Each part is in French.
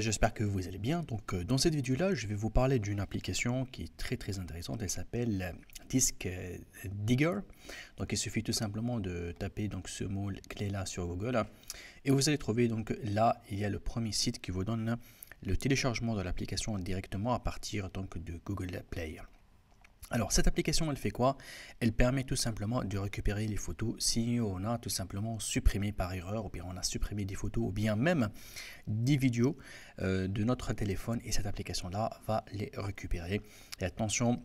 J'espère que vous allez bien. Donc euh, dans cette vidéo là, je vais vous parler d'une application qui est très très intéressante. Elle s'appelle euh, Disk euh, Digger. Donc il suffit tout simplement de taper donc ce mot clé là sur Google et vous allez trouver donc là il y a le premier site qui vous donne le téléchargement de l'application directement à partir donc de Google Play. Alors cette application elle fait quoi Elle permet tout simplement de récupérer les photos si on a tout simplement supprimé par erreur ou bien on a supprimé des photos ou bien même des vidéos euh, de notre téléphone et cette application là va les récupérer. Et attention,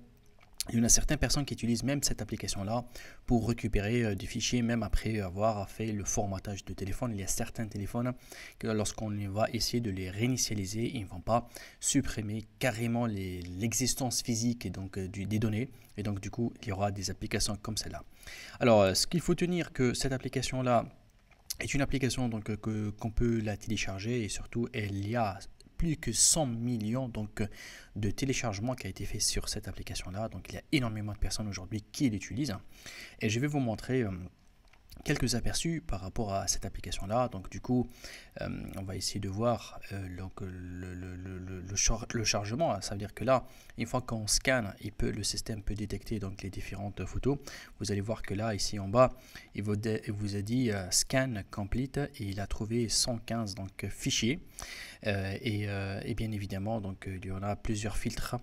il y en a certaines personnes qui utilisent même cette application-là pour récupérer euh, des fichiers, même après avoir fait le formatage de téléphone. Il y a certains téléphones que lorsqu'on va essayer de les réinitialiser, ils ne vont pas supprimer carrément l'existence physique et donc euh, du, des données. Et donc du coup, il y aura des applications comme celle-là. Alors, euh, ce qu'il faut tenir que cette application-là, est une application donc qu'on peut la télécharger et surtout elle y a plus que 100 millions donc, euh, de téléchargements qui a été fait sur cette application-là. Donc il y a énormément de personnes aujourd'hui qui l'utilisent. Et je vais vous montrer... Euh, quelques aperçus par rapport à cette application là donc du coup euh, on va essayer de voir euh, donc, le, le, le, chargement ça veut dire que là une fois qu'on scanne il peut le système peut détecter donc les différentes photos vous allez voir que là ici en bas il vous, a dit euh, scan complete et il a trouvé 115 donc fichiers et, bien évidemment donc il y en a plusieurs filtres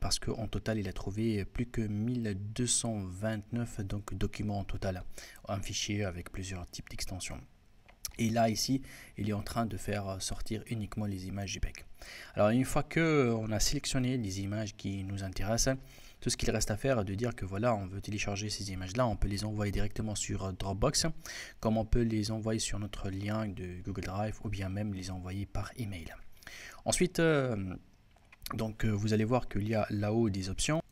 parce qu'en total, il a trouvé plus que 1229 donc, documents en total, un fichier avec plusieurs types d'extensions. Et là, ici, il est en train de faire sortir uniquement les images JPEG. Alors, une fois qu'on a sélectionné les images qui nous intéressent, tout ce qu'il reste à faire est de dire que voilà, on veut télécharger ces images-là, on peut les envoyer directement sur Dropbox, comme on peut les envoyer sur notre lien de Google Drive ou bien même les envoyer par email. Ensuite, euh, donc euh, vous allez voir qu'il y a là-haut des options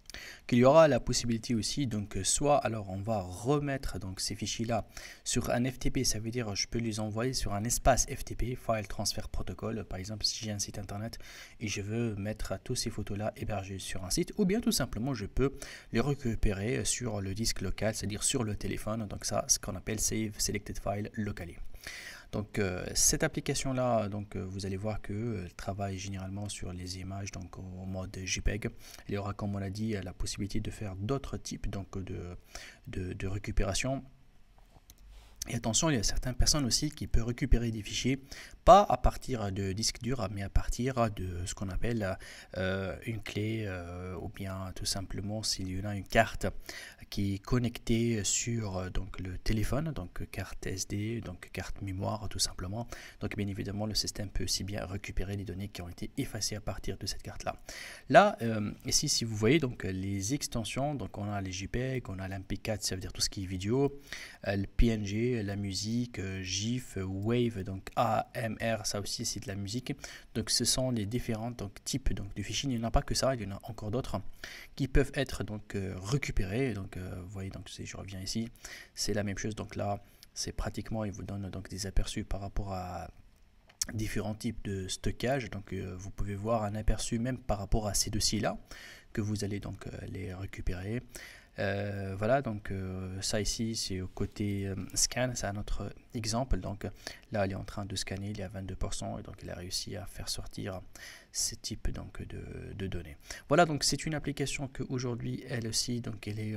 qu'il y aura la possibilité aussi donc euh, soit alors on va remettre donc ces fichiers là sur un FTP ça veut dire je peux les envoyer sur un espace FTP file transfer protocol par exemple si j'ai un site internet et je veux mettre tous ces photos là hébergées sur un site ou bien tout simplement je peux les récupérer sur le disque local c'est à dire sur le téléphone donc ça ce qu'on appelle save selected file locally donc euh, cette application là, donc euh, vous allez voir que euh, travaille généralement sur les images donc au mode JPEG. Il y aura comme on l'a dit la possibilité de faire d'autres types de, de, de récupération et attention, il y a certaines personnes aussi qui peuvent récupérer des fichiers, pas à partir de disques durs, mais à partir de ce qu'on appelle euh, une clé, euh, ou bien tout simplement s'il y en a une carte qui est connectée sur euh, donc, le téléphone, donc carte SD, donc carte mémoire tout simplement. Donc bien évidemment, le système peut aussi bien récupérer les données qui ont été effacées à partir de cette carte-là. Là, ici, si vous voyez donc les extensions, donc on a les JPEG, on a l'MP4, ça veut dire tout ce qui est vidéo, le PNG, euh, la musique, euh, GIF, Wave, donc AMR, ça aussi c'est de la musique. Donc ce sont les différents types donc, de fichiers. Il n'y en a pas que ça, il y en a encore d'autres qui peuvent être donc euh, récupérés. Donc vous voyez, donc, si je reviens ici, c'est la même chose. Donc là, c'est pratiquement, il vous donne donc des aperçus par rapport à différents types de stockage. Donc vous pouvez voir un aperçu même par rapport à ces dossiers-là que vous allez donc les récupérer. Euh, voilà, donc euh, ça ici, c'est au côté euh, scan, c'est un autre exemple. Donc là, elle est en train de scanner, il y a 22%, et donc il a réussi à faire sortir ce type donc, de, données. Voilà, donc c'est une application qu'aujourd'hui, elle aussi, donc elle est,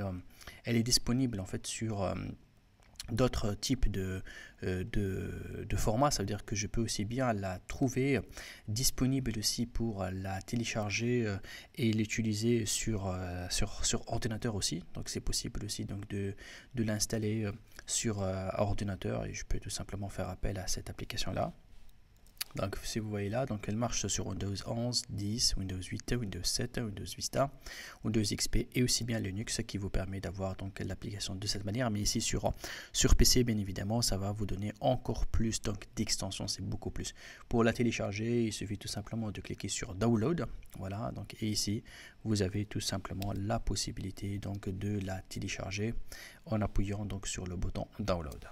elle est disponible en fait sur d'autres types euh, de, de, formats. Ça veut dire que je peux aussi bien la trouver disponible aussi pour la télécharger euh, et l'utiliser euh, sur, sur, ordinateur aussi. Donc c'est possible aussi donc de l'installer sur ordinateur et je peux tout simplement faire appel à cette application-là. Donc, si vous voyez là, donc elle marche sur Windows 11, 10, Windows 8, Windows 7, Windows Vista, Windows XP et aussi bien Linux, qui vous permet d'avoir donc l'application de cette manière. Mais ici sur, sur PC, bien évidemment, ça va vous donner encore plus donc d'extensions, c'est beaucoup plus. Pour la télécharger, il suffit tout simplement de cliquer sur Download. Voilà, donc et ici vous avez tout simplement la possibilité donc de la télécharger en appuyant donc sur le bouton Download.